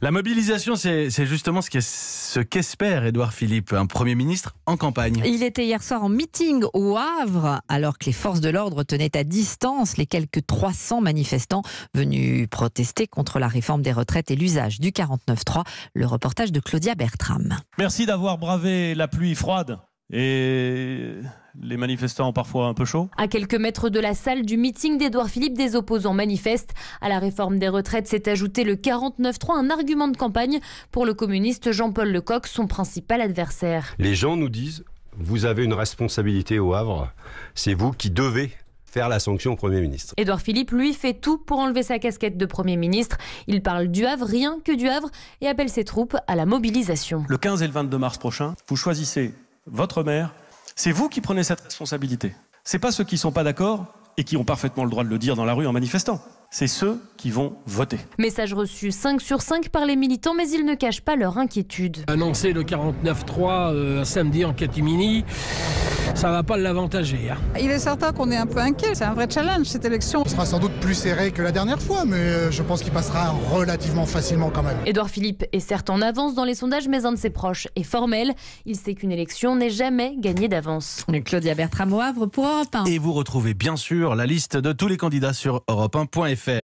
La mobilisation, c'est justement ce qu'espère Edouard Édouard Philippe, un Premier ministre en campagne. Il était hier soir en meeting au Havre, alors que les forces de l'ordre tenaient à distance les quelques 300 manifestants venus protester contre la réforme des retraites et l'usage du 49.3. Le reportage de Claudia Bertram. Merci d'avoir bravé la pluie froide et les manifestants ont parfois un peu chaud. À quelques mètres de la salle du meeting d'Edouard Philippe, des opposants manifestent. À la réforme des retraites s'est ajouté le 49-3, un argument de campagne pour le communiste Jean-Paul Lecoq, son principal adversaire. Les gens nous disent, vous avez une responsabilité au Havre, c'est vous qui devez faire la sanction au Premier ministre. Édouard Philippe, lui, fait tout pour enlever sa casquette de Premier ministre. Il parle du Havre, rien que du Havre, et appelle ses troupes à la mobilisation. Le 15 et le 22 mars prochain, vous choisissez votre maire c'est vous qui prenez cette responsabilité. C'est pas ceux qui sont pas d'accord et qui ont parfaitement le droit de le dire dans la rue en manifestant. C'est ceux qui vont voter. Message reçu 5 sur 5 par les militants, mais ils ne cachent pas leur inquiétude. Annoncé le 49-3 euh, samedi en catimini ça va pas l'avantager. Hein. Il est certain qu'on est un peu inquiet. C'est un vrai challenge cette élection. Ce sera sans doute plus serré que la dernière fois, mais euh, je pense qu'il passera relativement facilement quand même. Édouard Philippe est certes en avance dans les sondages, mais un de ses proches est formel. Il sait qu'une élection n'est jamais gagnée d'avance. Claudia Bertram au pour Europe 1. Et vous retrouvez bien sûr la liste de tous les candidats sur europe1.fr.